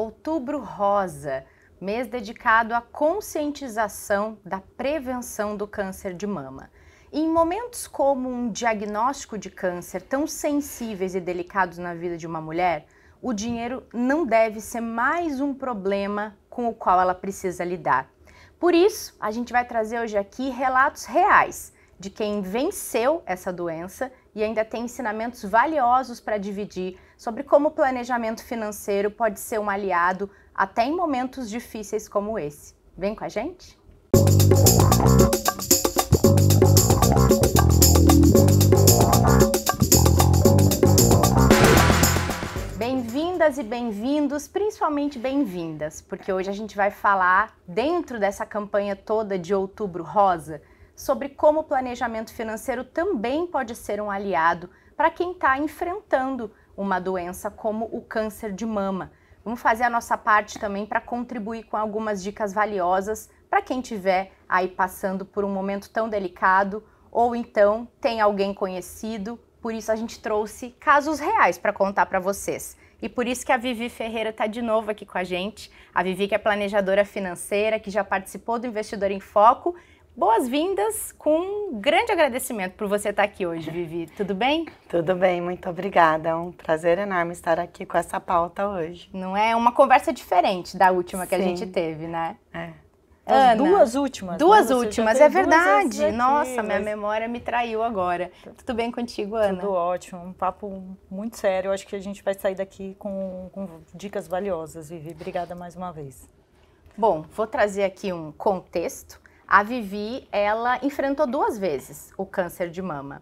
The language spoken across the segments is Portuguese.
Outubro Rosa, mês dedicado à conscientização da prevenção do câncer de mama. em momentos como um diagnóstico de câncer tão sensíveis e delicados na vida de uma mulher, o dinheiro não deve ser mais um problema com o qual ela precisa lidar. Por isso, a gente vai trazer hoje aqui relatos reais de quem venceu essa doença e ainda tem ensinamentos valiosos para dividir sobre como o planejamento financeiro pode ser um aliado até em momentos difíceis como esse. Vem com a gente! Bem-vindas e bem-vindos, principalmente bem-vindas, porque hoje a gente vai falar, dentro dessa campanha toda de Outubro Rosa, sobre como o planejamento financeiro também pode ser um aliado para quem está enfrentando uma doença como o câncer de mama. Vamos fazer a nossa parte também para contribuir com algumas dicas valiosas para quem tiver aí passando por um momento tão delicado ou então tem alguém conhecido. Por isso a gente trouxe casos reais para contar para vocês. E por isso que a Vivi Ferreira está de novo aqui com a gente. A Vivi que é planejadora financeira, que já participou do Investidor em Foco boas-vindas com um grande agradecimento por você estar aqui hoje, Vivi. Tudo bem? Tudo bem, muito obrigada. É um prazer enorme estar aqui com essa pauta hoje. Não é uma conversa diferente da última Sim. que a gente teve, né? É. Ana, As duas últimas. Né? Duas né? últimas, é verdade. Aqui, Nossa, mas... minha memória me traiu agora. Tudo bem contigo, Ana? Tudo ótimo. Um papo muito sério. Eu acho que a gente vai sair daqui com, com dicas valiosas, Vivi. Obrigada mais uma vez. Bom, vou trazer aqui um contexto a Vivi, ela enfrentou duas vezes o câncer de mama.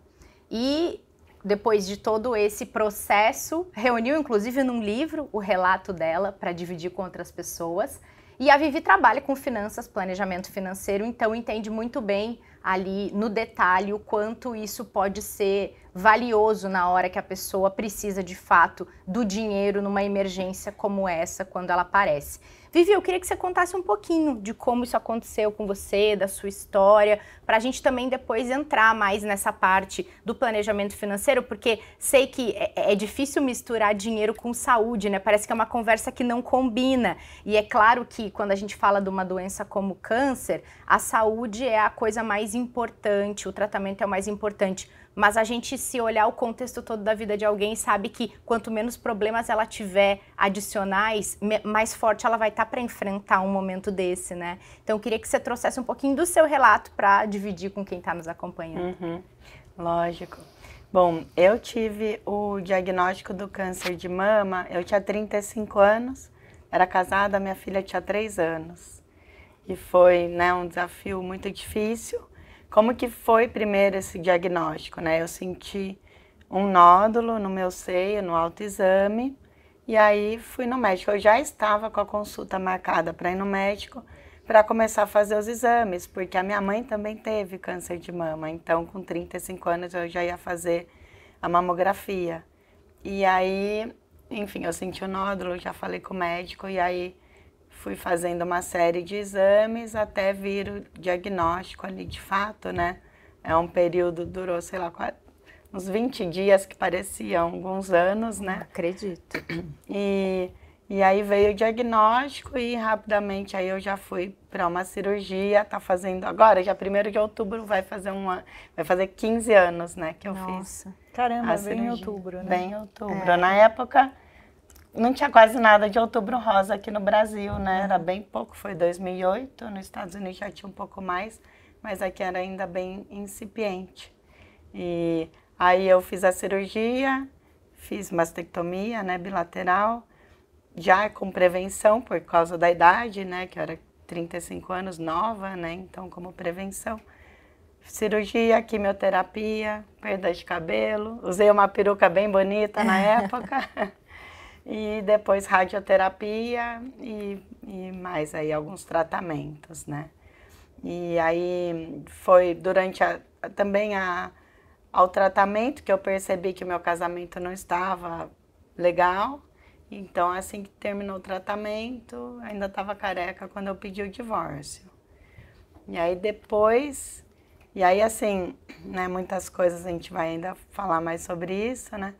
E depois de todo esse processo, reuniu inclusive num livro o relato dela para dividir com outras pessoas. E a Vivi trabalha com finanças, planejamento financeiro, então entende muito bem ali no detalhe o quanto isso pode ser valioso na hora que a pessoa precisa de fato do dinheiro numa emergência como essa, quando ela aparece. Vivi, eu queria que você contasse um pouquinho de como isso aconteceu com você, da sua história, para a gente também depois entrar mais nessa parte do planejamento financeiro, porque sei que é, é, difícil misturar dinheiro com saúde, né? Parece que é uma conversa que não combina. E é claro que quando a gente fala de uma doença como câncer, a saúde é a coisa mais importante, o tratamento é o mais importante mas a gente se olhar o contexto todo da vida de alguém sabe que quanto menos problemas ela tiver adicionais, mais forte ela vai estar tá para enfrentar um momento desse, né? Então eu queria que você trouxesse um pouquinho do seu relato para dividir com quem está nos acompanhando. Uhum. Lógico. Bom, eu tive o diagnóstico do câncer de mama, eu tinha 35 anos, era casada, minha filha tinha 3 anos. E foi né, um desafio muito difícil, como que foi primeiro esse diagnóstico, né? Eu senti um nódulo no meu seio, no autoexame, e aí fui no médico. Eu já estava com a consulta marcada para ir no médico para começar a fazer os exames, porque a minha mãe também teve câncer de mama, então com 35 anos eu já ia fazer a mamografia. E aí, enfim, eu senti o nódulo, já falei com o médico e aí fui fazendo uma série de exames até vir o diagnóstico ali de fato, né? É um período, durou, sei lá, uns 20 dias que pareciam alguns anos, né? Acredito. E, e aí veio o diagnóstico e rapidamente aí eu já fui para uma cirurgia, tá fazendo agora, já 1 de outubro vai fazer uma, vai fazer 15 anos, né, que eu Nossa. fiz. Caramba, é bem em outubro, né? Bem em outubro. É. Na época não tinha quase nada de outubro rosa aqui no Brasil, né? Era uhum. bem pouco, foi 2008, nos Estados Unidos já tinha um pouco mais, mas aqui era ainda bem incipiente. E aí eu fiz a cirurgia, fiz mastectomia, né, bilateral, já com prevenção por causa da idade, né, que eu era 35 anos, nova, né, então como prevenção. Cirurgia, quimioterapia, perda de cabelo, usei uma peruca bem bonita na época e depois radioterapia e, e mais aí alguns tratamentos, né? E aí foi durante a, também a, ao tratamento que eu percebi que o meu casamento não estava legal. Então, assim que terminou o tratamento, ainda estava careca quando eu pedi o divórcio. E aí depois, e aí assim, né, muitas coisas a gente vai ainda falar mais sobre isso, né?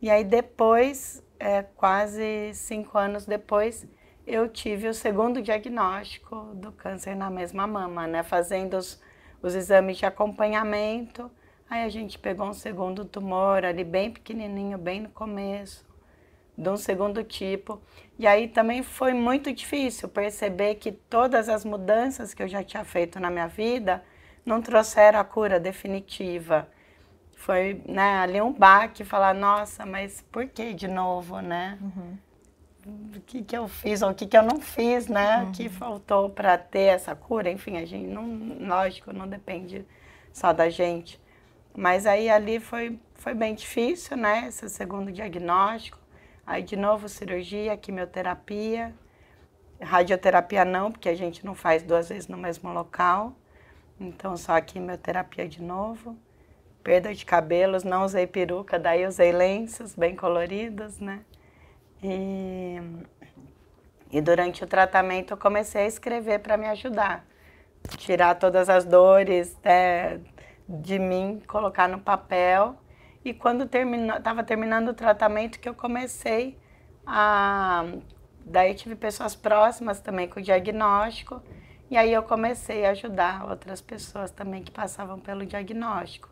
E aí depois é, quase cinco anos depois, eu tive o segundo diagnóstico do câncer na mesma mama, né? Fazendo os, os exames de acompanhamento, aí a gente pegou um segundo tumor ali bem pequenininho, bem no começo, de um segundo tipo. E aí também foi muito difícil perceber que todas as mudanças que eu já tinha feito na minha vida não trouxeram a cura definitiva. Foi, né, ali um baque falar, nossa, mas por que de novo, né? Uhum. O que, que eu fiz ou o que, que eu não fiz, né? O uhum. que faltou para ter essa cura? Enfim, a gente não, lógico, não depende só da gente. Mas aí ali foi, foi bem difícil, né? Esse segundo diagnóstico. Aí de novo cirurgia, quimioterapia, radioterapia não, porque a gente não faz duas vezes no mesmo local. Então só a quimioterapia de novo perda de cabelos, não usei peruca, daí usei lenços bem coloridos, né? E, e durante o tratamento eu comecei a escrever para me ajudar, tirar todas as dores né, de mim, colocar no papel. E quando estava terminando o tratamento que eu comecei a... Daí tive pessoas próximas também com o diagnóstico. E aí eu comecei a ajudar outras pessoas também que passavam pelo diagnóstico.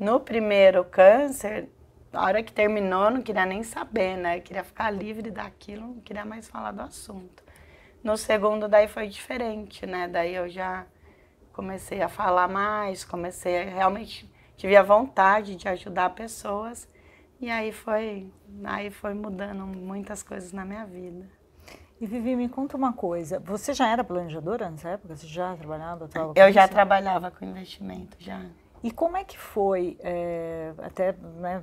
No primeiro câncer, a hora que terminou, não queria nem saber, né? Eu queria ficar livre daquilo, não queria mais falar do assunto. No segundo, daí foi diferente, né? Daí eu já comecei a falar mais, comecei a realmente tive a vontade de ajudar pessoas e aí foi, aí foi mudando muitas coisas na minha vida. E Vivi, me conta uma coisa. Você já era planejadora nessa época? Você já trabalhava? Eu já trabalhava com investimento, já. E como é que foi, é, até né,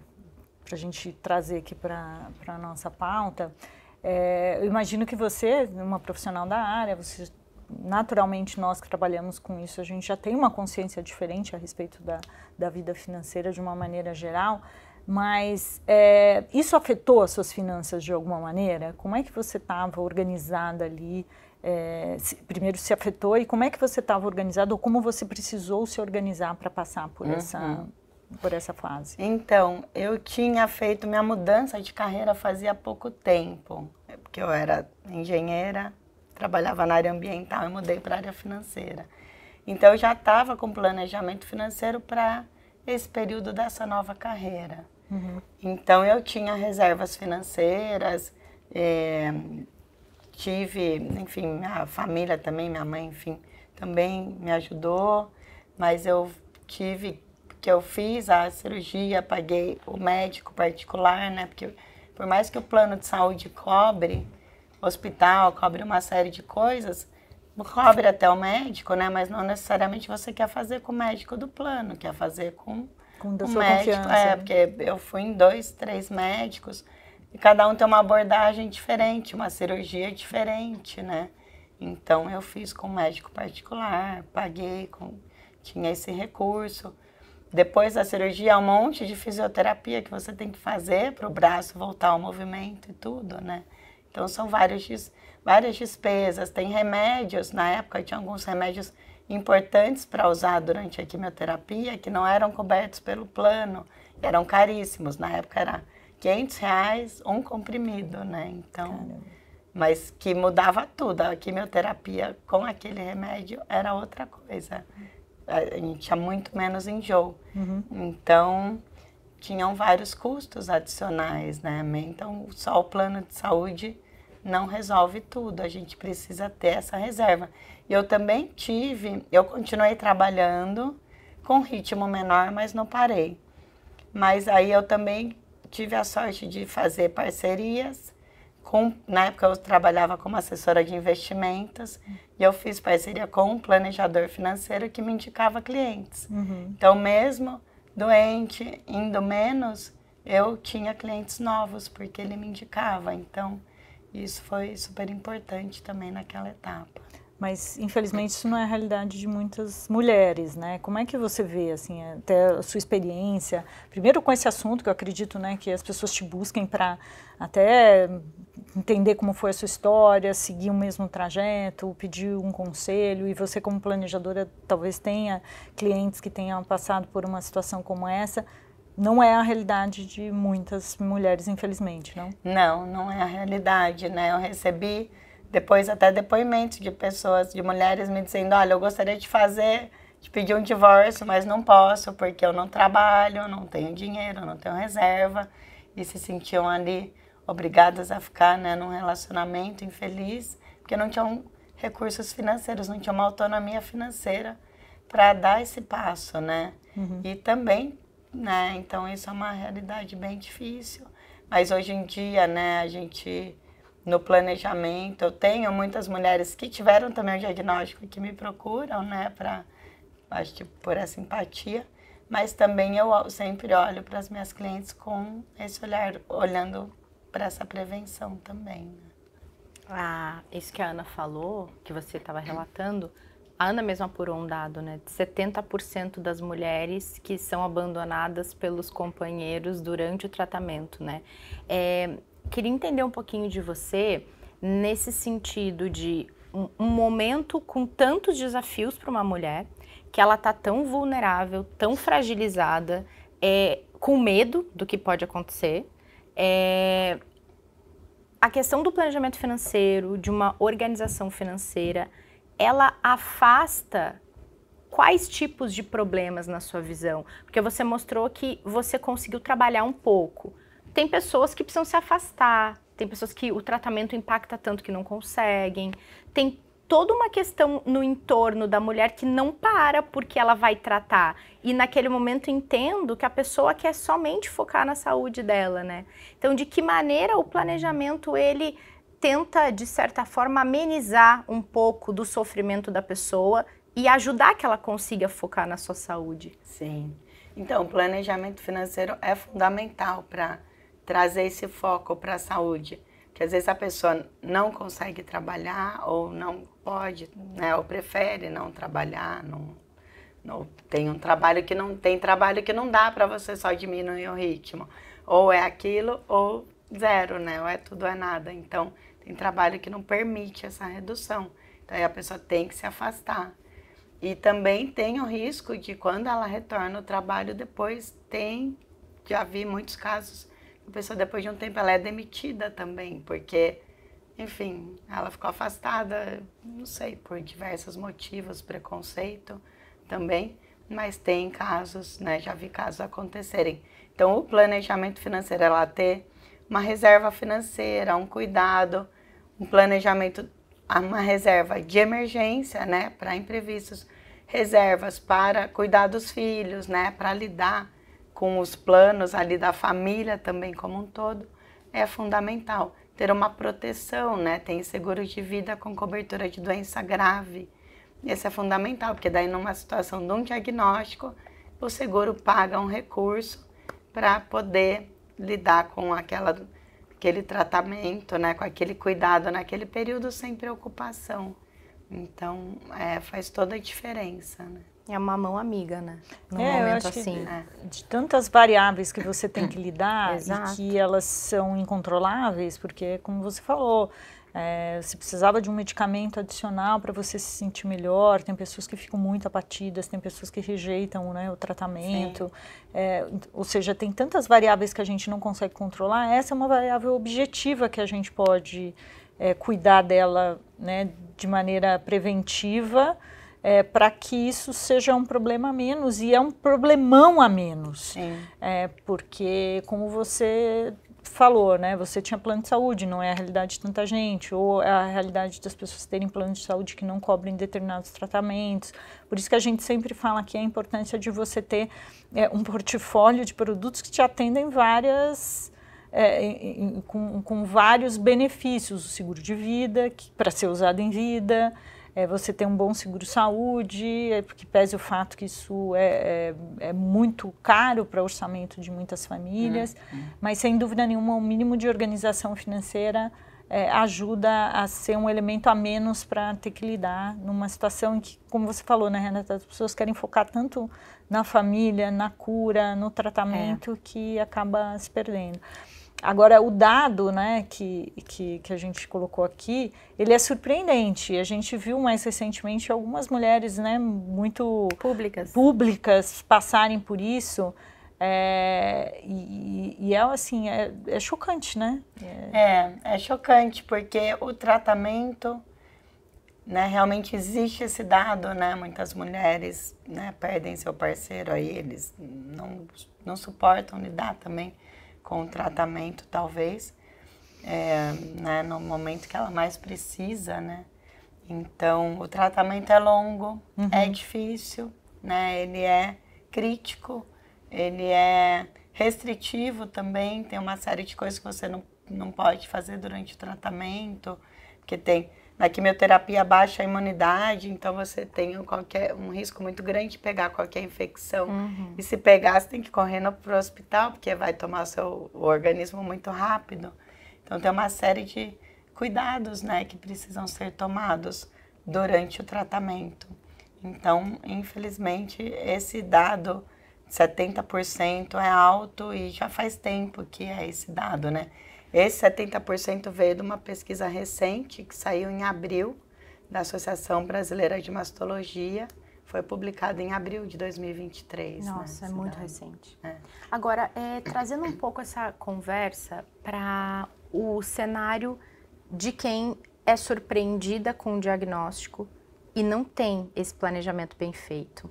para a gente trazer aqui para a nossa pauta, é, eu imagino que você, uma profissional da área, você naturalmente nós que trabalhamos com isso, a gente já tem uma consciência diferente a respeito da, da vida financeira de uma maneira geral, mas é, isso afetou as suas finanças de alguma maneira? Como é que você estava organizada ali? é, se, primeiro se afetou e como é que você estava organizado ou como você precisou se organizar para passar por uhum. essa por essa fase? Então, eu tinha feito minha mudança de carreira fazia pouco tempo, é porque eu era engenheira, trabalhava na área ambiental e mudei para a área financeira. Então, eu já estava com planejamento financeiro para esse período dessa nova carreira. Uhum. Então, eu tinha reservas financeiras, é, tive, enfim, minha família também, minha mãe, enfim, também me ajudou, mas eu tive que eu fiz a cirurgia, paguei o médico particular, né? Porque por mais que o plano de saúde cobre hospital, cobre uma série de coisas, cobre até o médico, né? Mas não necessariamente você quer fazer com o médico do plano, quer fazer com, com o médico. É, né? porque eu fui em dois, três médicos. E cada um tem uma abordagem diferente, uma cirurgia diferente, né? Então eu fiz com um médico particular, paguei, com, tinha esse recurso. Depois da cirurgia, um monte de fisioterapia que você tem que fazer para o braço voltar ao movimento e tudo, né? Então são vários, várias despesas. Tem remédios, na época tinha alguns remédios importantes para usar durante a quimioterapia que não eram cobertos pelo plano, eram caríssimos. Na época era 500 reais um comprimido, né? Então, Caramba. mas que mudava tudo. A quimioterapia com aquele remédio era outra coisa. A gente tinha muito menos enjoo. Uhum. Então, tinham vários custos adicionais, né? Então, só o plano de saúde não resolve tudo. A gente precisa ter essa reserva. E eu também tive, eu continuei trabalhando com ritmo menor, mas não parei. Mas aí eu também tive a sorte de fazer parcerias. Com, na época eu trabalhava como assessora de investimentos e eu fiz parceria com um planejador financeiro que me indicava clientes. Uhum. Então, mesmo doente, indo menos, eu tinha clientes novos porque ele me indicava. Então, isso foi super importante também naquela etapa mas infelizmente isso não é a realidade de muitas mulheres, né? Como é que você vê assim até a sua experiência? Primeiro com esse assunto que eu acredito, né, que as pessoas te busquem para até entender como foi a sua história, seguir o mesmo trajeto, pedir um conselho e você como planejadora talvez tenha clientes que tenham passado por uma situação como essa. Não é a realidade de muitas mulheres, infelizmente, não? Não, não é a realidade, né? Eu recebi depois até depoimentos de pessoas, de mulheres me dizendo, olha, eu gostaria de fazer, de pedir um divórcio, mas não posso porque eu não trabalho, não tenho dinheiro, não tenho reserva e se sentiam ali obrigadas a ficar, né, num relacionamento infeliz, porque não tinham recursos financeiros, não tinham uma autonomia financeira para dar esse passo, né? Uhum. E também, né, então isso é uma realidade bem difícil, mas hoje em dia, né, a gente no planejamento. Eu tenho muitas mulheres que tiveram também o diagnóstico que me procuram, né, para acho que por essa empatia, mas também eu sempre olho para as minhas clientes com esse olhar, olhando para essa prevenção também. Ah, isso que a Ana falou, que você estava relatando, a Ana mesmo apurou um dado, né? de 70% das mulheres que são abandonadas pelos companheiros durante o tratamento, né? É, queria entender um pouquinho de você nesse sentido de um, um momento com tantos desafios para uma mulher, que ela tá tão vulnerável, tão fragilizada, é, com medo do que pode acontecer. É, a questão do planejamento financeiro, de uma organização financeira, ela afasta quais tipos de problemas na sua visão? Porque você mostrou que você conseguiu trabalhar um pouco, tem pessoas que precisam se afastar, tem pessoas que o tratamento impacta tanto que não conseguem, tem toda uma questão no entorno da mulher que não para porque ela vai tratar. E naquele momento entendo que a pessoa quer somente focar na saúde dela, né? Então, de que maneira o planejamento ele tenta de certa forma amenizar um pouco do sofrimento da pessoa e ajudar que ela consiga focar na sua saúde. Sim. Então, o planejamento financeiro é fundamental para trazer esse foco para a saúde. Porque às vezes a pessoa não consegue trabalhar ou não pode, né? Ou prefere não trabalhar, não, não tem um trabalho que não tem trabalho que não dá para você só diminuir o ritmo. Ou é aquilo ou zero, né? Ou é tudo ou é nada. Então, tem trabalho que não permite essa redução. Então, aí a pessoa tem que se afastar. E também tem o risco de quando ela retorna ao trabalho depois tem já vi muitos casos a pessoa depois de um tempo ela é demitida também, porque, enfim, ela ficou afastada, não sei, por diversos motivos, preconceito também, mas tem casos, né, já vi casos acontecerem. Então, o planejamento financeiro ela ter uma reserva financeira, um cuidado, um planejamento, uma reserva de emergência, né, para imprevistos, reservas para cuidar dos filhos, né, para lidar com os planos ali da família também como um todo, é fundamental ter uma proteção, né? Tem seguro de vida com cobertura de doença grave. Isso é fundamental, porque daí numa situação de um diagnóstico, o seguro paga um recurso para poder lidar com aquela, aquele tratamento, né, com aquele cuidado naquele período sem preocupação. Então, é, faz toda a diferença. Né? É uma mão amiga, né? No é, momento assim. É. De tantas variáveis que você tem que lidar e que elas são incontroláveis, porque, como você falou, é, você precisava de um medicamento adicional para você se sentir melhor. Tem pessoas que ficam muito abatidas, tem pessoas que rejeitam né, o tratamento. É, ou seja, tem tantas variáveis que a gente não consegue controlar. Essa é uma variável objetiva que a gente pode é, cuidar dela né, de maneira preventiva é, para que isso seja um problema a menos e é um problemão a menos. É, porque, como você falou, né, você tinha plano de saúde, não é a realidade de tanta gente, ou é a realidade das pessoas terem plano de saúde que não cobrem determinados tratamentos. Por isso que a gente sempre fala aqui é a importância de você ter é, um portfólio de produtos que te atendem várias. É, em, com, com vários benefícios, o seguro de vida, para ser usado em vida, é você ter um bom seguro-saúde, é, porque pese o fato que isso é, é, é muito caro para o orçamento de muitas famílias, é, é. mas sem dúvida nenhuma o mínimo de organização financeira é, ajuda a ser um elemento a menos para ter que lidar numa situação em que, como você falou, né, Renata, as pessoas querem focar tanto na família, na cura, no tratamento, que acaba se perdendo. Agora, o dado né, que, que, que, a gente colocou aqui, ele é surpreendente. A gente viu mais recentemente algumas mulheres né, muito públicas. públicas passarem por isso. É, e, e, é assim, é, é chocante, né? É. é, é chocante, porque o tratamento, né, realmente existe esse dado, né? Muitas mulheres né, perdem seu parceiro, aí eles não, não suportam lidar também com o tratamento, talvez, é, né, no momento que ela mais precisa, né? Então, o tratamento é longo, uhum. é difícil, né? Ele é crítico, ele é restritivo também, tem uma série de coisas que você não, não pode fazer durante o tratamento, porque tem na quimioterapia baixa a imunidade, então você tem um, qualquer, um risco muito grande de pegar qualquer infecção. Uhum. E se pegar, você tem que correr para o hospital, porque vai tomar o seu organismo muito rápido. Então tem uma série de cuidados né, que precisam ser tomados durante o tratamento. Então, infelizmente, esse dado 70% é alto e já faz tempo que é esse dado, né? Esse 70% veio de uma pesquisa recente que saiu em abril da Associação Brasileira de Mastologia. Foi publicado em abril de 2023. Né, Nossa, né, é muito recente. É. Agora, é, trazendo um pouco essa conversa para o cenário de quem é surpreendida com o diagnóstico e não tem esse planejamento bem feito.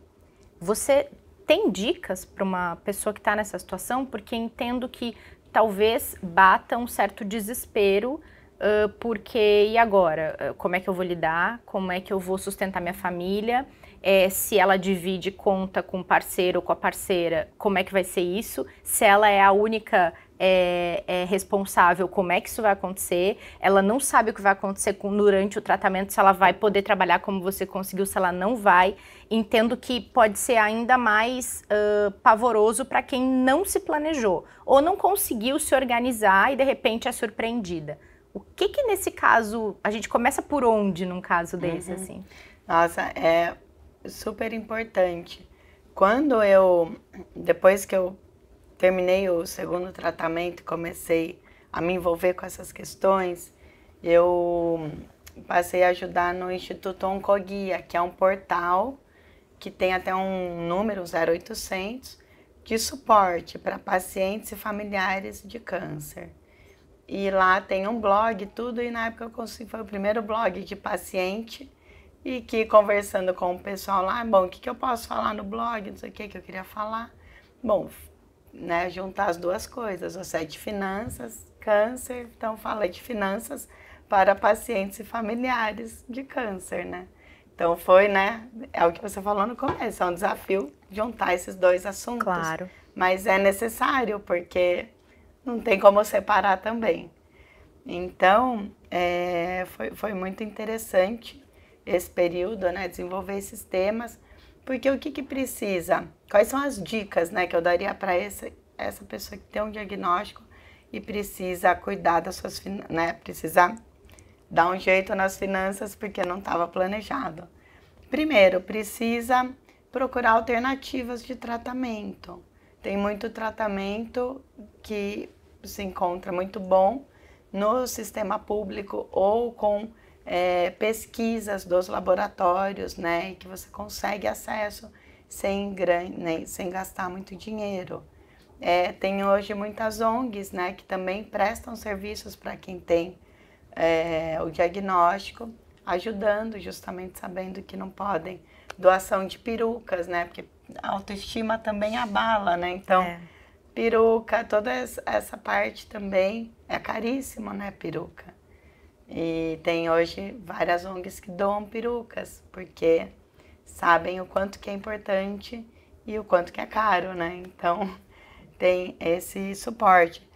Você tem dicas para uma pessoa que está nessa situação? Porque entendo que talvez bata um certo desespero, uh, porque e agora? como é que eu vou lidar? Como é que eu vou sustentar minha família? É, se ela divide conta com o parceiro ou com a parceira, como é que vai ser isso? Se ela é a única é, é, responsável como é que isso vai acontecer, ela não sabe o que vai acontecer com, durante o tratamento, se ela vai poder trabalhar como você conseguiu, se ela não vai. Entendo que pode ser ainda mais uh, pavoroso para quem não se planejou ou não conseguiu se organizar e de repente é surpreendida. O que que nesse caso, a gente começa por onde num caso uhum. desse, uhum. assim? Nossa, é super importante. Quando eu, depois que eu terminei o segundo tratamento, comecei a me envolver com essas questões, eu passei a ajudar no Instituto Oncoguia, que é um portal que tem até um número 0800 de suporte para pacientes e familiares de câncer. E lá tem um blog, tudo, e na época eu consegui, foi o primeiro blog de paciente e que conversando com o pessoal lá, bom, o que, que eu posso falar no blog, não sei o que que eu queria falar. Bom, né, juntar as duas coisas. Você é de finanças, câncer, então falei de finanças para pacientes e familiares de câncer, né? Então foi, né? É o que você falou no começo, é um desafio juntar esses dois assuntos. Claro. Mas é necessário, porque não tem como separar também. Então, é, foi, foi muito interessante esse período, né? Desenvolver esses temas. Porque o que, que precisa? Quais são as dicas né, que eu daria para essa, essa pessoa que tem um diagnóstico e precisa cuidar das suas finanças, né? Precisa dar um jeito nas finanças porque não estava planejado. Primeiro, precisa procurar alternativas de tratamento. Tem muito tratamento que se encontra muito bom no sistema público ou com é, pesquisas dos laboratórios, né? E que você consegue acesso sem, né, sem gastar muito dinheiro. É, tem hoje muitas ONGs, né? Que também prestam serviços para quem tem é, o diagnóstico, ajudando justamente sabendo que não podem. Doação de perucas, né? Porque a autoestima também abala, né? Então, é. peruca, toda essa parte também é caríssimo, né? Peruca. E tem hoje várias ONGs que doam perucas, porque sabem o quanto que é importante e o quanto que é caro, né? Então tem esse suporte.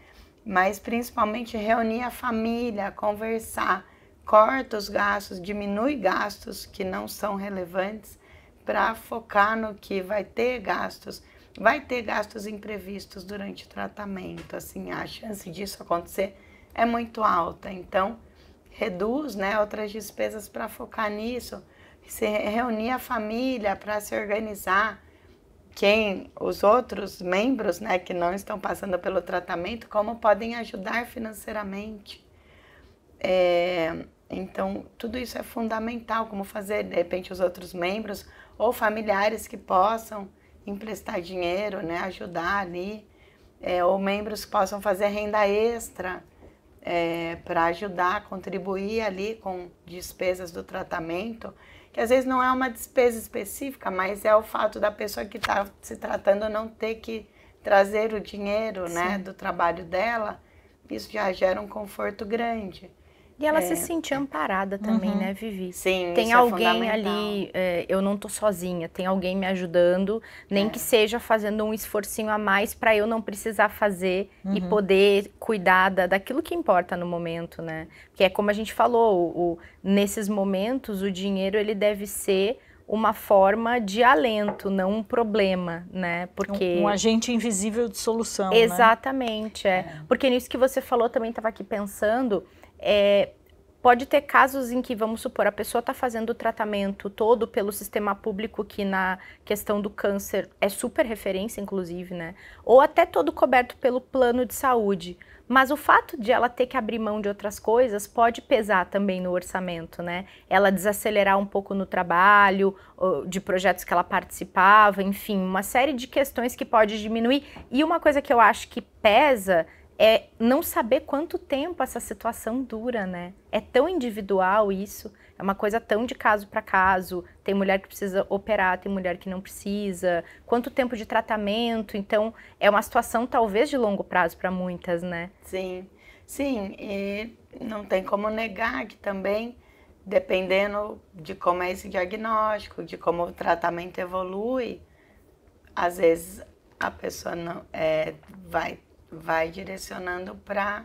Mas principalmente reunir a família, conversar, corta os gastos, diminui gastos que não são relevantes para focar no que vai ter gastos. Vai ter gastos imprevistos durante o tratamento, assim, a chance disso acontecer é muito alta. Então, reduz né, outras despesas para focar nisso, se reunir a família para se organizar. Quem, os outros membros né, que não estão passando pelo tratamento, como podem ajudar financeiramente. É, então, tudo isso é fundamental, como fazer, de repente, os outros membros ou familiares que possam emprestar dinheiro, né, ajudar ali, é, ou membros que possam fazer renda extra é, para ajudar, contribuir ali com despesas do tratamento, que às vezes não é uma despesa específica, mas é o fato da pessoa que está se tratando não ter que trazer o dinheiro né, do trabalho dela, isso já gera um conforto grande. E ela é. se sentir amparada também, uhum. né, Vivi? Sim, Tem é alguém é ali, é, eu não tô sozinha, tem alguém me ajudando, nem é. que seja fazendo um esforcinho a mais para eu não precisar fazer uhum. e poder cuidar da, daquilo que importa no momento, né? Porque é como a gente falou, o, o, nesses momentos o dinheiro ele deve ser uma forma de alento, não um problema, né? Porque um, um agente invisível de solução. Né? Exatamente, né? é. Porque nisso que você falou também estava aqui pensando é, pode ter casos em que, vamos supor, a pessoa está fazendo o tratamento todo pelo sistema público, que na questão do câncer é super referência, inclusive, né? Ou até todo coberto pelo plano de saúde. Mas o fato de ela ter que abrir mão de outras coisas pode pesar também no orçamento, né? Ela desacelerar um pouco no trabalho, de projetos que ela participava, enfim, uma série de questões que pode diminuir. E uma coisa que eu acho que pesa é não saber quanto tempo essa situação dura, né? É tão individual isso, é uma coisa tão de caso para caso. Tem mulher que precisa operar, tem mulher que não precisa. Quanto tempo de tratamento? Então, é uma situação talvez de longo prazo para muitas, né? Sim. Sim, e não tem como negar que também dependendo de como é esse diagnóstico, de como o tratamento evolui, às vezes a pessoa não é, vai vai direcionando para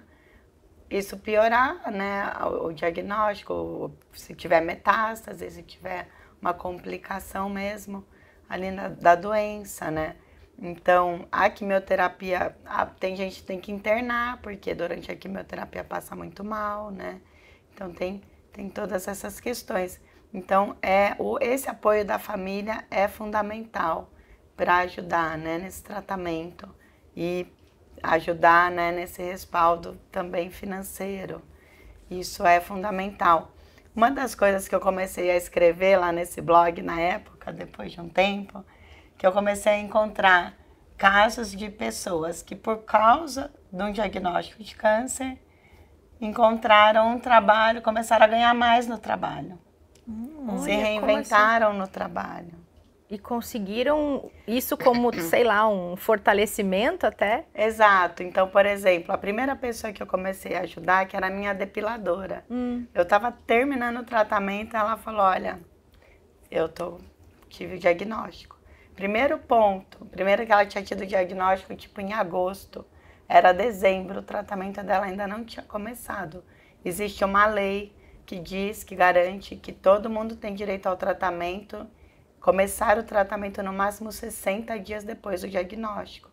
isso piorar, né? O, diagnóstico, se tiver metástase, se tiver uma complicação mesmo ali na, da doença, né? Então, a quimioterapia, a, tem gente que tem que internar, porque durante a quimioterapia passa muito mal, né? Então, tem, tem todas essas questões. Então, é o, esse apoio da família é fundamental para ajudar né, nesse tratamento e ajudar né, nesse respaldo também financeiro. Isso é fundamental. Uma das coisas que eu comecei a escrever lá nesse blog na época, depois de um tempo, que eu comecei a encontrar casos de pessoas que, por causa de um diagnóstico de câncer, encontraram um trabalho, começaram a ganhar mais no trabalho, hum, se assim? reinventaram assim? no trabalho e conseguiram isso como, sei lá, um fortalecimento até? Exato. Então, por exemplo, a primeira pessoa que eu comecei a ajudar, que era a minha depiladora. Hum. Eu estava terminando o tratamento, ela falou: "Olha, eu tô tive o diagnóstico. Primeiro ponto, primeiro que ela tinha tido o diagnóstico tipo em agosto, era dezembro, o tratamento dela ainda não tinha começado. Existe uma lei que diz, que garante que todo mundo tem direito ao tratamento começar o tratamento no máximo 60 dias depois do diagnóstico.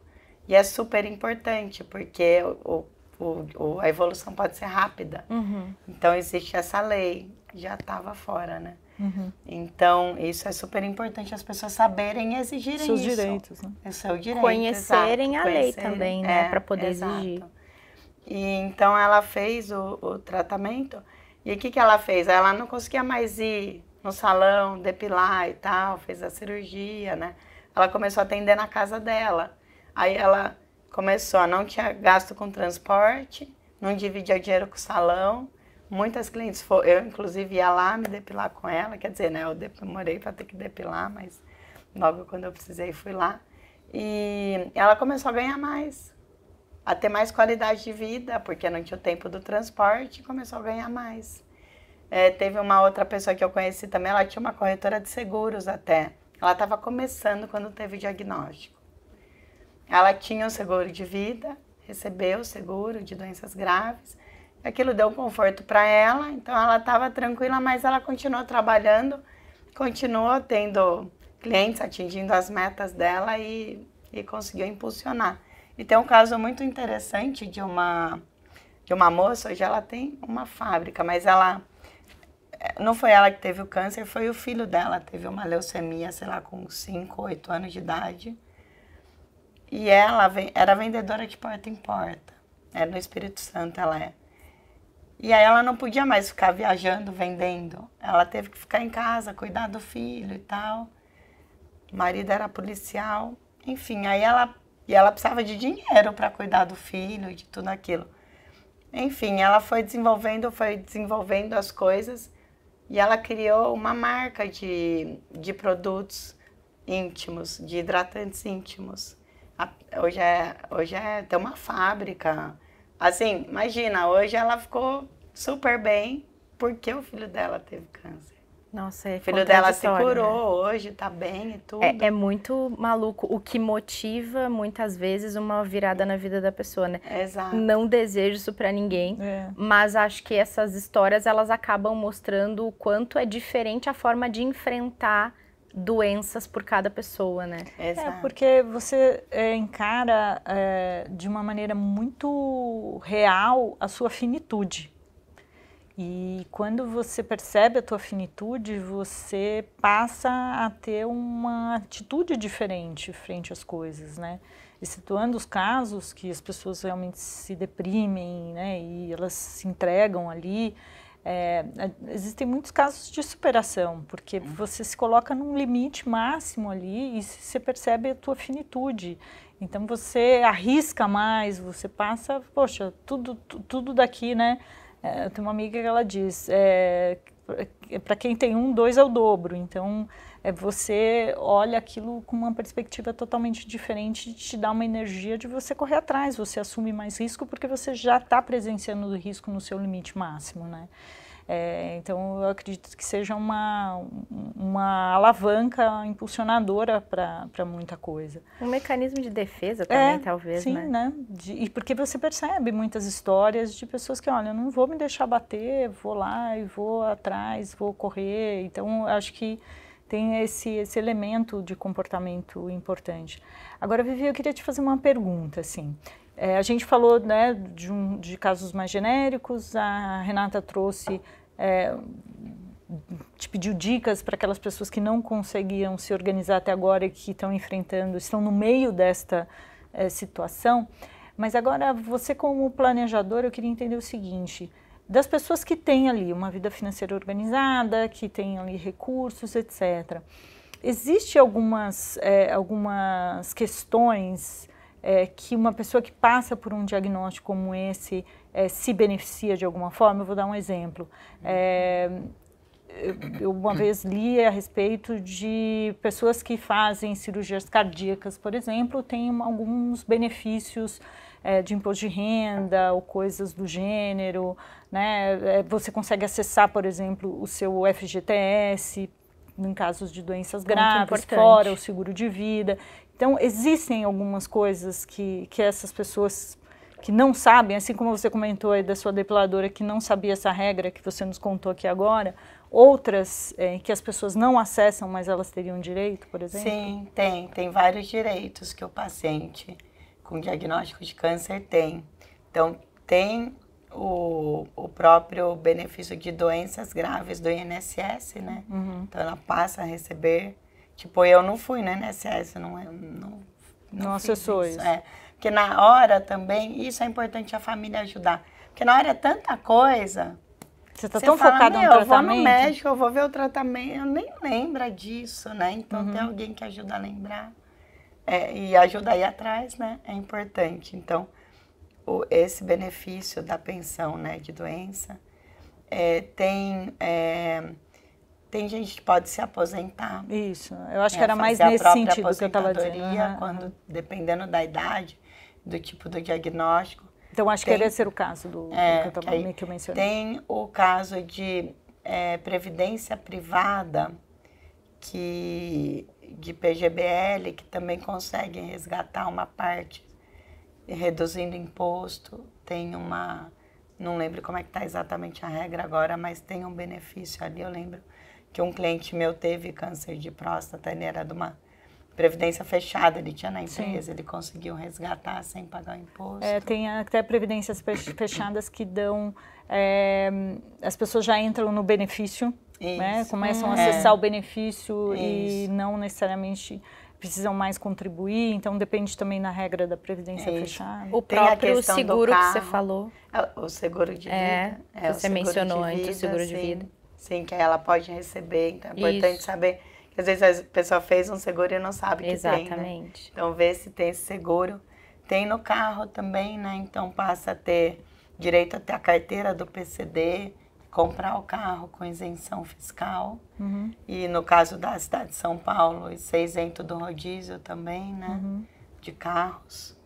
E é super importante, porque o, o, o, a evolução pode ser rápida. Uhum. Então, existe essa lei, já estava fora, né? Uhum. Então, isso é super importante as pessoas saberem e exigirem Seus isso. direitos, né? O é direito, Conhecerem exato. a lei Conhecerem, também, né? É, Para poder exato. exigir. E então ela fez o, o tratamento. E o que, que ela fez? Ela não conseguia mais ir no salão, depilar e tal, fez a cirurgia, né? Ela começou a atender na casa dela. Aí ela começou a não tinha gasto com transporte, não dividia dinheiro com o salão. Muitas clientes foram, eu inclusive ia lá me depilar com ela, quer dizer, né, eu demorei para ter que depilar, mas logo quando eu precisei fui lá. E ela começou a ganhar mais, a ter mais qualidade de vida, porque não tinha o tempo do transporte, começou a ganhar mais. É, teve uma outra pessoa que eu conheci também, ela tinha uma corretora de seguros até. Ela estava começando quando teve o diagnóstico. Ela tinha um seguro de vida, recebeu o seguro de doenças graves. Aquilo deu conforto para ela, então ela estava tranquila, mas ela continuou trabalhando, continuou tendo clientes, atingindo as metas dela e, e conseguiu impulsionar. E tem um caso muito interessante de uma, de uma moça, hoje ela tem uma fábrica, mas ela não foi ela que teve o câncer, foi o filho dela, teve uma leucemia, sei lá, com 5, 8 anos de idade. E ela era vendedora de porta em porta. Era é, no Espírito Santo, ela é. E aí ela não podia mais ficar viajando, vendendo. Ela teve que ficar em casa, cuidar do filho e tal. O marido era policial. Enfim, aí ela e ela precisava de dinheiro para cuidar do filho, e de tudo aquilo. Enfim, ela foi desenvolvendo, foi desenvolvendo as coisas e ela criou uma marca de, de produtos íntimos, de hidratantes íntimos. A, hoje é, hoje é, tem uma fábrica. Assim, imagina, hoje ela ficou super bem porque o filho dela teve câncer. Nossa, é filho dela se né? curou né? hoje, tá bem e tudo. É, é, muito maluco o que motiva muitas vezes uma virada na vida da pessoa, né? Exato. Não desejo isso para ninguém, é. mas acho que essas histórias elas acabam mostrando o quanto é diferente a forma de enfrentar doenças por cada pessoa, né? Exato. É, porque você é, encara é, de uma maneira muito real a sua finitude. E quando você percebe a tua finitude, você passa a ter uma atitude diferente frente às coisas, né? situando os casos que as pessoas realmente se deprimem, né? E elas se entregam ali. É, é existem muitos casos de superação, porque uhum. você se coloca num limite máximo ali e você percebe a tua finitude. Então você arrisca mais, você passa, poxa, tudo, tudo daqui, né? É, tem uma amiga que ela diz, é, para quem tem um, dois é o dobro. Então, é, você olha aquilo com uma perspectiva totalmente diferente, te dá uma energia de você correr atrás, você assume mais risco porque você já está presenciando o risco no seu limite máximo, né? É, então, eu acredito que seja uma, uma alavanca impulsionadora para muita coisa. Um mecanismo de defesa também, é, talvez, sim, né? né? e porque você percebe muitas histórias de pessoas que, olha, eu não vou me deixar bater, vou lá e vou atrás, vou correr. Então, acho que tem esse, esse elemento de comportamento importante. Agora, Vivi, eu queria te fazer uma pergunta, assim. É, a gente falou né, de, um, de, casos mais genéricos, a Renata trouxe, é, te pediu dicas para aquelas pessoas que não conseguiam se organizar até agora e que estão enfrentando, estão no meio desta é, situação. Mas agora, você como planejador, eu queria entender o seguinte, das pessoas que têm ali uma vida financeira organizada, que têm ali recursos, etc. Existem algumas, é, algumas questões é, que uma pessoa que passa por um diagnóstico como esse é, se beneficia de alguma forma? Eu vou dar um exemplo. É, eu uma vez li a respeito de pessoas que fazem cirurgias cardíacas, por exemplo, têm alguns benefícios é, de imposto de renda ou coisas do gênero, né? É, você consegue acessar, por exemplo, o seu FGTS em casos de doenças Muito graves, importante. fora o seguro de vida. Então, existem algumas coisas que, que essas pessoas que não sabem, assim como você comentou aí da sua depiladora que não sabia essa regra que você nos contou aqui agora, outras é, que as pessoas não acessam, mas elas teriam direito, por exemplo? Sim, tem. Tem vários direitos que o paciente com diagnóstico de câncer tem. Então, tem o, o próprio benefício de doenças graves do INSS, né? Uhum. Então, ela passa a receber Tipo, eu não fui, né, nessa, essa não é. Não, não, isso. assessores. É. Porque na hora também, isso é importante a família ajudar. Porque na hora é tanta coisa. Você está tão focada focado no tratamento? Eu vou no médico, eu vou ver o tratamento, eu nem lembro disso, né? Então uhum. tem alguém que ajuda a lembrar é, e ajuda aí atrás, né? É importante. Então, o, esse benefício da pensão, né, de doença, é, tem é, tem gente que pode se aposentar. Isso, eu acho é, que era mais nesse sentido que eu estava dizendo. Uhum. Quando, dependendo da idade, do tipo do diagnóstico. Então, acho tem, que esse era o caso do, é, do que, eu tava, que, eu mencionei. Tem o caso de é, previdência privada, que de PGBL, que também consegue resgatar uma parte reduzindo imposto. Tem uma, não lembro como é que está exatamente a regra agora, mas tem um benefício ali, eu lembro, que um cliente meu teve câncer de próstata, ele era de uma previdência fechada, ele tinha na empresa, Sim. ele conseguiu resgatar sem pagar imposto. É, tem até previdências fechadas que dão, é, as pessoas já entram no benefício, né? começam hum, a uhum. acessar é. o benefício Isso. e não necessariamente precisam mais contribuir, então depende também da regra da previdência Isso. fechada. O próprio seguro que você falou. É, o seguro de é, vida. É, é você mencionou antes, o seguro de vida. Sim, que ela pode receber. Então é importante Isso. saber. Que às vezes a pessoa fez um seguro e não sabe que né? Exatamente. tem. Exatamente. Né? Então vê se tem esse seguro. Tem no carro também, né? Então passa a ter direito até a carteira do PCD, comprar o carro com isenção fiscal. Uhum. E no caso da cidade de São Paulo, ser isento do rodízio também, né? Uhum. De carros.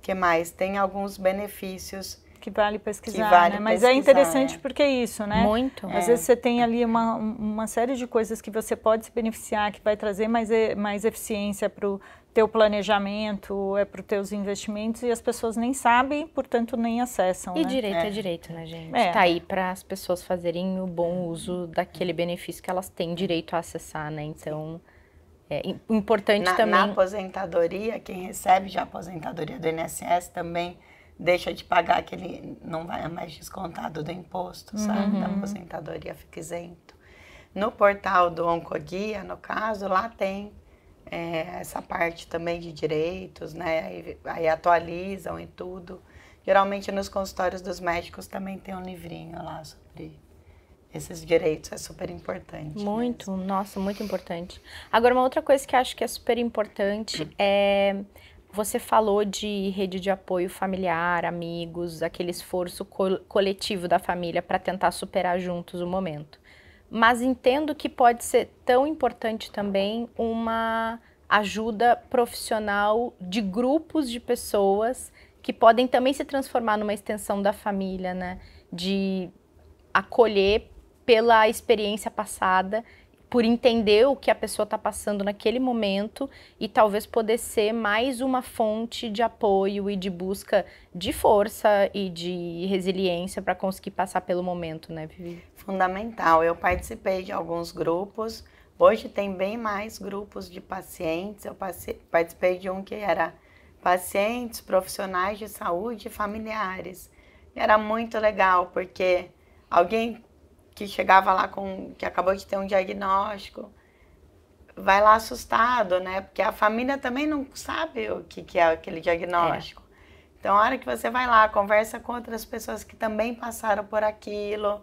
que mais? Tem alguns benefícios que vale pesquisar, que vale né? Mas é pesquisar, é interessante é. porque é isso, né? Muito. Às é. vezes você tem ali uma, uma série de coisas que você pode se beneficiar, que vai trazer mais, mais eficiência para o teu planejamento, é para os teus investimentos e as pessoas nem sabem, portanto nem acessam. E né? direito é. é. direito, né, gente? É. Tá aí para as pessoas fazerem o bom uso daquele benefício que elas têm direito a acessar, né? Então é importante na, também. Na aposentadoria, quem recebe de aposentadoria do INSS também deixa de pagar aquele. não vai mais descontado do imposto, sabe? Uhum. Da então, aposentadoria fica isento. No portal do Oncoguia, no caso, lá tem é, essa parte também de direitos, né? Aí, aí, atualizam e tudo. Geralmente nos consultórios dos médicos também tem um livrinho lá sobre esses direitos, é super importante. Muito, mesmo. nossa, muito importante. Agora, uma outra coisa que acho que é super importante é você falou de rede de apoio familiar, amigos, aquele esforço coletivo da família para tentar superar juntos o momento. Mas entendo que pode ser tão importante também uma ajuda profissional de grupos de pessoas que podem também se transformar numa extensão da família, né? De acolher pela experiência passada por entender o que a pessoa está passando naquele momento e talvez poder ser mais uma fonte de apoio e de busca de força e de resiliência para conseguir passar pelo momento, né, Vivi? Fundamental. Eu participei de alguns grupos. Hoje tem bem mais grupos de pacientes. Eu participei de um que era pacientes, profissionais de saúde e familiares. era muito legal porque alguém que chegava lá com que acabou de ter um diagnóstico vai lá assustado, né? Porque a família também não sabe o que, que é aquele diagnóstico. É. Então, a hora que você vai lá, conversa com outras pessoas que também passaram por aquilo,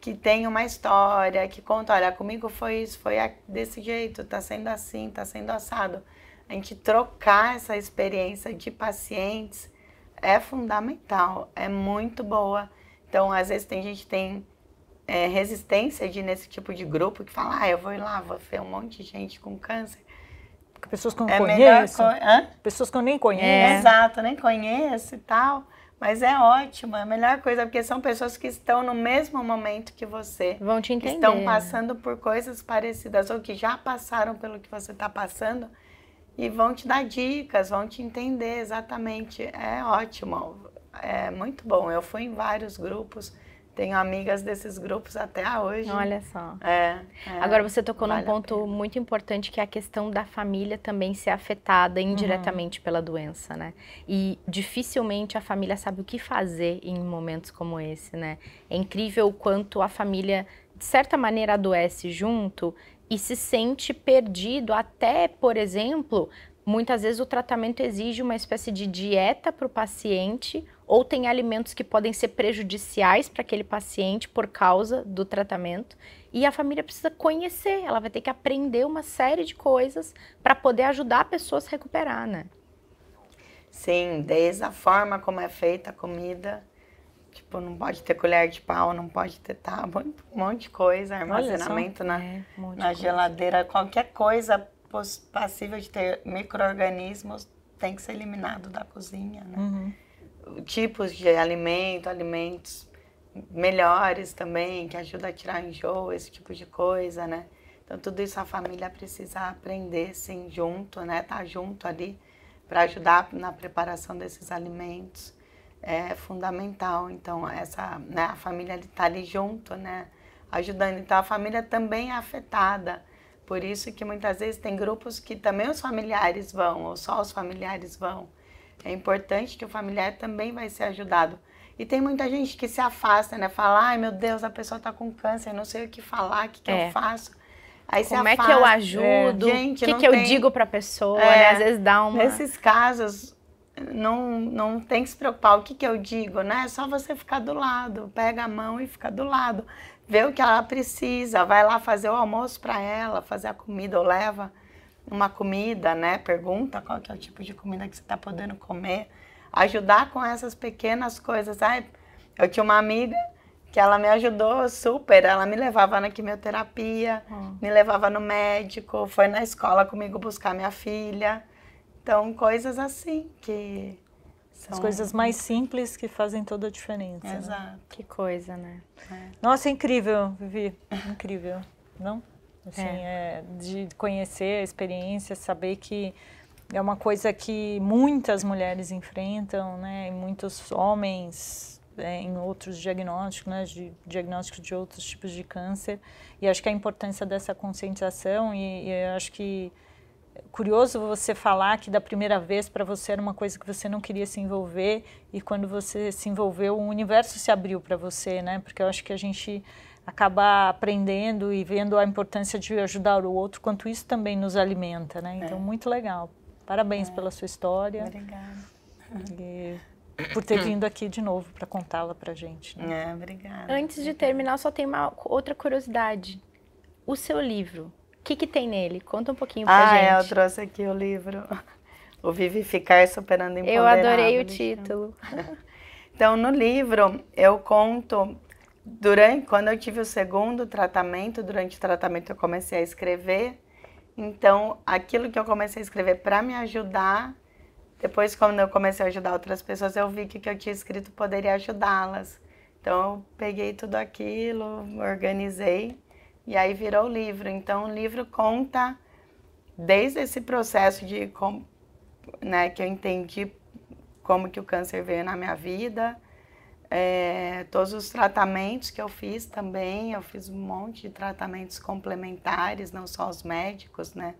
que tem uma história, que conta, olha, comigo foi isso, foi desse jeito, tá sendo assim, tá sendo assado. A gente trocar essa experiência de pacientes é fundamental, é muito boa. Então, às vezes tem gente tem é, resistência de nesse tipo de grupo que fala, ah, eu vou ir lá, vou ver um monte de gente com câncer. Pessoas que eu não é conheço. Melhor, pessoas que eu nem conheço. É. Exato, nem conheço e tal. Mas é ótimo, é a melhor coisa, porque são pessoas que estão no mesmo momento que você. Vão te entender. Estão né? passando por coisas parecidas ou que já passaram pelo que você está passando e vão te dar dicas, vão te entender exatamente. É ótimo, é muito bom. Eu fui em vários grupos tenho amigas desses grupos até hoje. Olha só. É, é, Agora você tocou vale num ponto muito importante que é a questão da família também ser afetada uhum. indiretamente uhum. pela doença, né? E dificilmente a família sabe o que fazer em momentos como esse, né? É incrível o quanto a família de certa maneira adoece junto e se sente perdido até, por exemplo, Muitas vezes o tratamento exige uma espécie de dieta para o paciente, ou tem alimentos que podem ser prejudiciais para aquele paciente por causa do tratamento. E a família precisa conhecer, ela vai ter que aprender uma série de coisas para poder ajudar a pessoa a se recuperar, né? Sim, desde a forma como é feita a comida, Tipo, não pode ter colher de pau, não pode ter tábua, um monte de coisa, armazenamento na, é, um na geladeira, coisa. qualquer coisa passível de ter micro-organismos tem que ser eliminado da cozinha, né? Uhum. Tipos de alimento, alimentos melhores também, que ajudam a tirar enjoo, esse tipo de coisa, né? Então, tudo isso a família precisa aprender, sim, junto, né? Tá junto ali para ajudar na preparação desses alimentos. É fundamental, então, essa, né? A família está ali junto, né? Ajudando. Então, a família também é afetada por isso que muitas vezes tem grupos que também os familiares vão, ou só os familiares vão. É importante que o familiar também vai ser ajudado. E tem muita gente que se afasta, né? Fala, ai meu Deus, a pessoa está com câncer, não sei o que falar, o que, que é. eu faço. Aí Como é que eu ajudo? É. o que, que tem... eu digo para a pessoa? É. Né? Às vezes dá uma... Nesses casos, não, não tem que se preocupar o que, que eu digo, né? É só você ficar do lado, pega a mão e fica do lado vê o que ela precisa, vai lá fazer o almoço para ela, fazer a comida ou leva uma comida, né? Pergunta qual que é o tipo de comida que você está podendo comer, ajudar com essas pequenas coisas. Ai, eu tinha uma amiga que ela me ajudou super, ela me levava na quimioterapia, hum. me levava no médico, foi na escola comigo buscar minha filha. Então, coisas assim que são... As coisas mais simples que fazem toda a diferença. Né? Exato. Né? Que coisa, né? É. Nossa, é incrível, Vivi. Incrível. Não? Assim, é. é. de conhecer a experiência, saber que é uma coisa que muitas mulheres enfrentam, né? E muitos homens é, em outros diagnósticos, né? De diagnósticos de outros tipos de câncer. E acho que a importância dessa conscientização e, e acho que curioso você falar que da primeira vez para você era uma coisa que você não queria se envolver e quando você se envolveu, o universo se abriu para você, né? Porque eu acho que a gente acaba aprendendo e vendo a importância de ajudar o outro, quanto isso também nos alimenta, né? Então, é. muito legal. Parabéns é. pela sua história. Obrigada. E por ter vindo aqui de novo para contá-la para gente. Né? É, obrigada. Antes de terminar, só tem uma outra curiosidade. O seu livro, que, que tem nele? Conta um pouquinho pra ah, é, gente. Ah, eu trouxe aqui o livro. O Vivificar Superando Imponderáveis. Eu adorei o né? título. Então, no livro, eu conto... Durante, quando eu tive o segundo tratamento, durante o tratamento eu comecei a escrever. Então, aquilo que eu comecei a escrever para me ajudar, depois quando eu comecei a ajudar outras pessoas, eu vi que o que eu tinha escrito poderia ajudá-las. Então, eu peguei tudo aquilo, organizei e aí virou livro. Então, o livro conta desde esse processo de como, né, que eu entendi como que o câncer veio na minha vida, é, todos os tratamentos que eu fiz também, eu fiz um monte de tratamentos complementares, não só os médicos, né?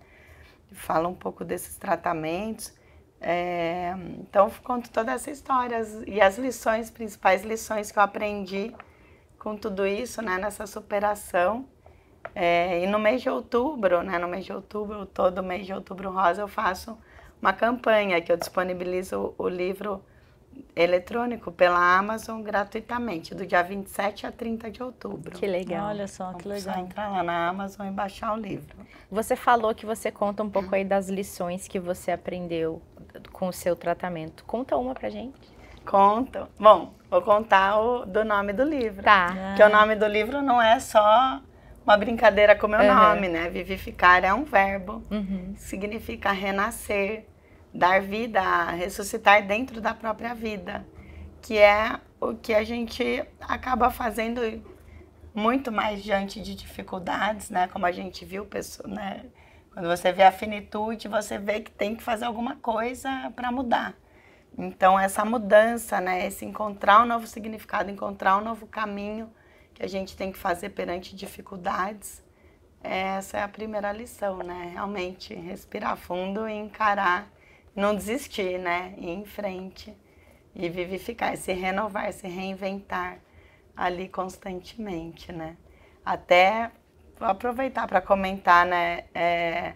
Fala um pouco desses tratamentos. É, então, conto toda essa história e as lições, principais lições que eu aprendi com tudo isso, né? Nessa superação é, e no mês de outubro, né, no mês de outubro, todo mês de outubro rosa, eu faço uma campanha que eu disponibilizo o livro eletrônico pela Amazon gratuitamente, do dia 27 a 30 de outubro. Que legal. Olha só, então, que legal. Só entrar lá na Amazon e baixar o livro. Você falou que você conta um pouco aí das lições que você aprendeu com o seu tratamento. Conta uma pra gente. Conta. Bom, vou contar o, do nome do livro. Tá. Ah. Que o nome do livro não é só uma brincadeira com o meu uhum. nome, né? Vivificar é um verbo, uhum. significa renascer, dar vida, ressuscitar dentro da própria vida, que é o que a gente acaba fazendo muito mais diante de dificuldades, né? Como a gente viu, pessoa, né? Quando você vê a finitude, você vê que tem que fazer alguma coisa para mudar. Então essa mudança, né? Esse encontrar um novo significado, encontrar um novo caminho que a gente tem que fazer perante dificuldades. Essa é a primeira lição, né? Realmente respirar fundo e encarar, não desistir, né? Ir em frente e vivificar, se renovar, se reinventar ali constantemente, né? Até vou aproveitar para comentar, né? É,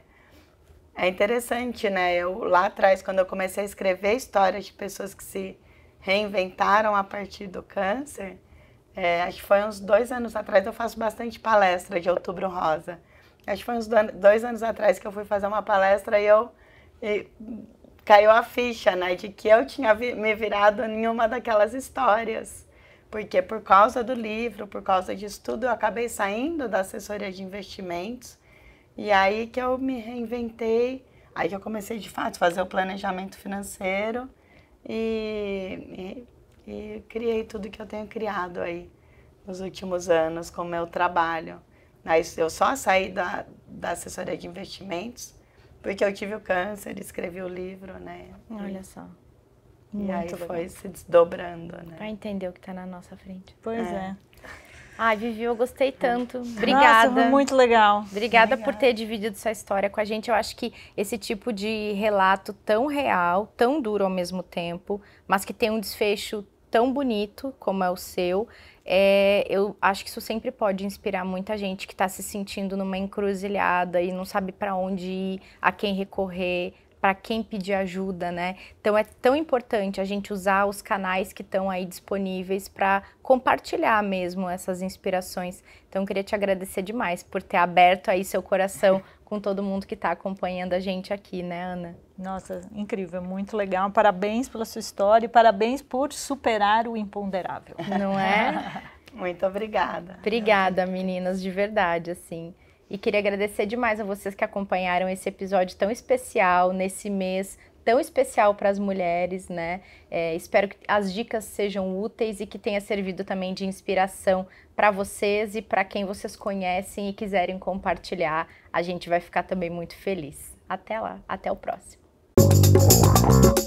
é, interessante, né? Eu lá atrás, quando eu comecei a escrever histórias de pessoas que se reinventaram a partir do câncer, é, acho que foi uns dois anos atrás, eu faço bastante palestra de Outubro Rosa. Acho que foi uns dois anos atrás que eu fui fazer uma palestra e eu e caiu a ficha, né, de que eu tinha vi, me virado em uma daquelas histórias. Porque por causa do livro, por causa disso tudo, eu acabei saindo da assessoria de investimentos. E aí que eu me reinventei, aí que eu comecei de fato a fazer o planejamento financeiro e, e e criei tudo que eu tenho criado aí nos últimos anos com é o meu trabalho. Mas eu só saí da, da assessoria de investimentos porque eu tive o câncer, escrevi o livro, né? Olha só. E Muito aí legal. foi se desdobrando, né? Pra entender o que tá na nossa frente. Pois é. é. Ai, Vivi, eu gostei tanto. Obrigada. Nossa, muito legal. Obrigada, Obrigada, por ter dividido sua história com a gente. Eu acho que esse tipo de relato tão real, tão duro ao mesmo tempo, mas que tem um desfecho tão bonito como é o seu, é, eu acho que isso sempre pode inspirar muita gente que está se sentindo numa encruzilhada e não sabe para onde ir, a quem recorrer, para quem pedir ajuda, né? Então é tão importante a gente usar os canais que estão aí disponíveis para compartilhar mesmo essas inspirações. Então queria te agradecer demais por ter aberto aí seu coração com todo mundo que está acompanhando a gente aqui, né, Ana? Nossa, incrível, muito legal. Parabéns pela sua história e parabéns por superar o imponderável. Não é? muito obrigada. Obrigada, meninas, de verdade, assim. E queria agradecer demais a vocês que acompanharam esse episódio tão especial nesse mês tão especial para as mulheres, né? É, espero que as dicas sejam úteis e que tenha servido também de inspiração para vocês e para quem vocês conhecem e quiserem compartilhar a gente vai ficar também muito feliz. Até lá, até o próximo.